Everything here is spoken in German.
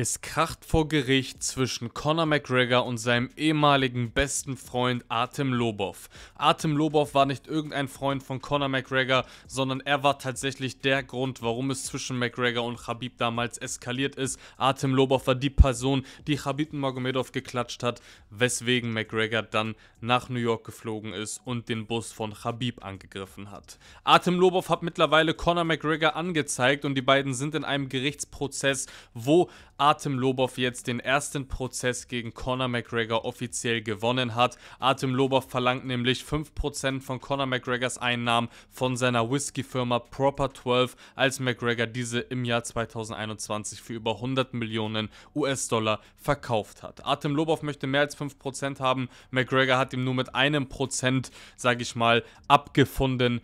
Es kracht vor Gericht zwischen Conor McGregor und seinem ehemaligen besten Freund Artem Lobov. Artem Lobov war nicht irgendein Freund von Conor McGregor, sondern er war tatsächlich der Grund, warum es zwischen McGregor und Khabib damals eskaliert ist. Artem Lobov war die Person, die Khabib Magomedov geklatscht hat, weswegen McGregor dann nach New York geflogen ist und den Bus von Khabib angegriffen hat. Artem Lobov hat mittlerweile Conor McGregor angezeigt und die beiden sind in einem Gerichtsprozess, wo Artem Artem Lobov jetzt den ersten Prozess gegen Conor McGregor offiziell gewonnen hat. Artem Lobov verlangt nämlich 5% von Conor McGregors Einnahmen von seiner Whisky-Firma Proper 12, als McGregor diese im Jahr 2021 für über 100 Millionen US-Dollar verkauft hat. Artem Lobov möchte mehr als 5% haben. McGregor hat ihm nur mit einem Prozent, sage ich mal, abgefunden